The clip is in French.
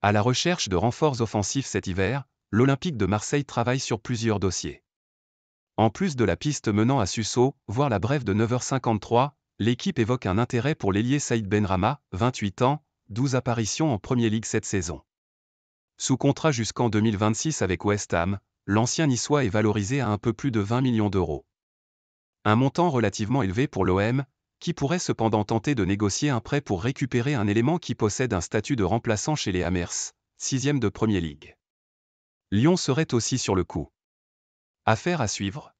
À la recherche de renforts offensifs cet hiver, l'Olympique de Marseille travaille sur plusieurs dossiers. En plus de la piste menant à Susso, voire la brève de 9h53, l'équipe évoque un intérêt pour l'ailier Saïd Benrama, 28 ans, 12 apparitions en Premier League cette saison. Sous contrat jusqu'en 2026 avec West Ham, l'ancien niçois est valorisé à un peu plus de 20 millions d'euros. Un montant relativement élevé pour l'OM, qui pourrait cependant tenter de négocier un prêt pour récupérer un élément qui possède un statut de remplaçant chez les Amers, 6 de Premier League. Lyon serait aussi sur le coup. Affaire à suivre,